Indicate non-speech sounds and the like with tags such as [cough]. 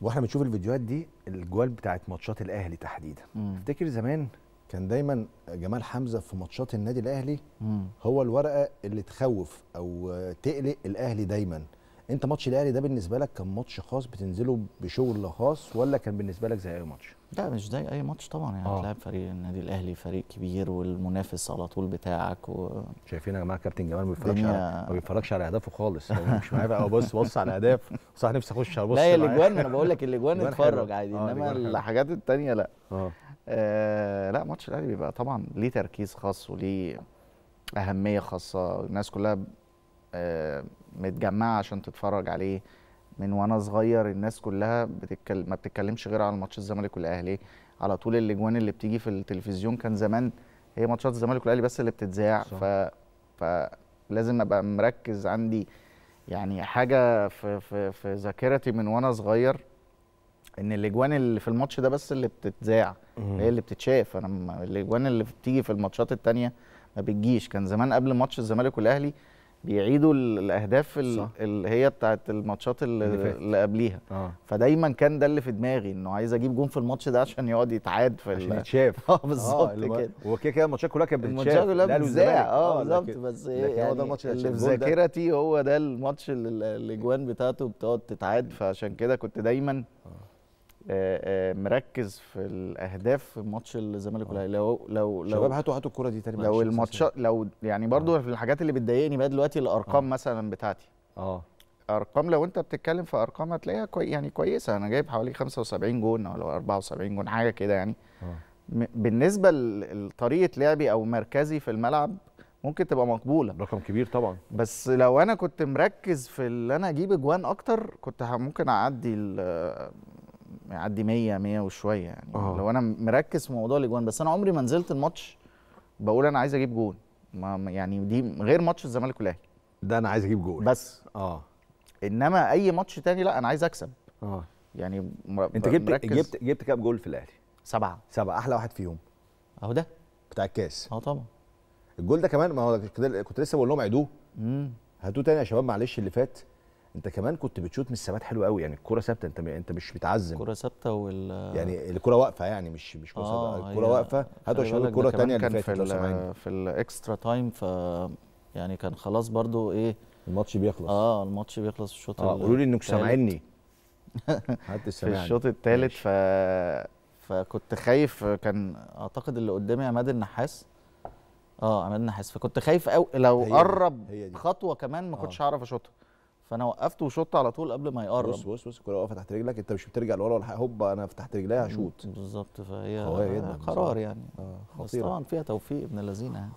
واحنا بنشوف الفيديوهات دي الجوال بتاعت ماتشات الاهلي تحديدا افتكر زمان كان دايما جمال حمزه في ماتشات النادي الاهلي مم. هو الورقه اللي تخوف او تقلق الاهلي دايما انت ماتش الاهلي ده بالنسبه لك كان ماتش خاص بتنزله بشغل خاص ولا كان بالنسبه لك زي اي ماتش؟ لا مش زي اي ماتش طبعا يعني آه. تلعب فريق النادي الاهلي فريق كبير والمنافس على طول بتاعك و... شايفين يا جماعه كابتن جمال ما بيتفرجش دنيا... على ما بيتفرجش على اهدافه خالص هو مش معايا بقى بص بص على الاهداف صح نفسي اخش ابص لا الاجوان انا بقول لك الاجوان اتفرج عادي آه انما الحاجات الثانيه لا آه. آه لا ماتش الاهلي بيبقى طبعا ليه تركيز خاص وليه اهميه خاصه الناس كلها آه متجمعه عشان تتفرج عليه من وانا صغير الناس كلها بتتكلم ما بتتكلمش غير على ماتشات الزمالك والاهلي على طول الاجوان اللي بتيجي في التلفزيون كان زمان هي ماتشات الزمالك والاهلي بس اللي بتتذاع ف فلازم ابقى مركز عندي يعني حاجه في في في ذاكرتي من وانا صغير ان الاجوان اللي في الماتش ده بس اللي بتتذاع هي اللي بتتشاف انا الاجوان اللي بتيجي في الماتشات الثانيه ما بتجيش كان زمان قبل ماتش الزمالك والاهلي بيعيدوا الاهداف صح. اللي هي بتاعه الماتشات اللي, اللي قبليها آه. فدايما كان ده اللي في دماغي انه عايز اجيب جون في الماتش ده عشان يقعد يتعاد في عشان يتشاف [laughs] اه بالظبط آه كده وكده كده الماتشات كلها كانت بتتشاف الماتشات كلها بتذاع آه،, اه بالظبط بس ايه يعني هو ده الماتش اللي في ذاكرتي هو ده الماتش اللي الاجوان بتاعته بتقعد تتعاد فعشان كده كنت دايما آه. آه، آه، مركز في الاهداف في ماتش الزمالك والاهلي لو لو لو شباب هاتوا هاتوا الكوره دي تاني لو الماتش لو يعني برضو أوه. في الحاجات اللي بتضايقني بقى دلوقتي الارقام أوه. مثلا بتاعتي اه ارقام لو انت بتتكلم في ارقام هتلاقيها كوي يعني كويسه انا جايب حوالي 75 جون او 74 جون حاجه كده يعني آه. بالنسبه لطريقه لعبي او مركزي في الملعب ممكن تبقى مقبوله رقم كبير طبعا بس لو انا كنت مركز في اللي انا اجيب اجوان اكتر كنت ممكن اعدي يعدي 100 100 وشويه يعني أوه. لو انا مركز في موضوع الاجوان بس انا عمري ما نزلت الماتش بقول انا عايز اجيب جون ما يعني دي غير ماتش الزمالك والاهلي ده انا عايز اجيب جول بس اه انما اي ماتش تاني لا انا عايز اكسب اه يعني انت جبت مركز. جبت جبت كام جول في الاهلي سبعه سبعه احلى واحد فيهم اهو ده بتاع الكاس اه طبعا الجول ده كمان ما هو كنت لسه بقول لهم عيدوه هاتوه تاني يا شباب معلش اللي فات انت كمان كنت بتشوت من السمات حلو قوي يعني الكره ثابته انت انت مش بتعزم الكره ثابته وال يعني الكره واقفه يعني مش مش كره آه الكره واقفه هاتوا عشان الكره الثانيه اللي فاتت لو في الاكسترا تايم ف يعني كان خلاص برضو ايه الماتش بيخلص اه الماتش بيخلص في الشوط اه قولوا لي انكم سامعيني [laughs] حد سامعني في الشوط الثالث ف فكنت خايف كان اعتقد اللي قدامي عماد النحاس اه عماد النحاس فكنت خايف قوي لو هي قرب هي خطوه كمان ما كنتش آه. هعرف اشوطها فانا وقفت وشط على طول قبل ما يقرب بص بص بص الكوره واقفه تحت رجلك انت مش بترجع لورا ولا حاجه هوبا انا تحت رجليا هشوط بالظبط فهي قرار يعني آه خطيرة. بس طبعا فيها توفيق ابن اللذينه يعني.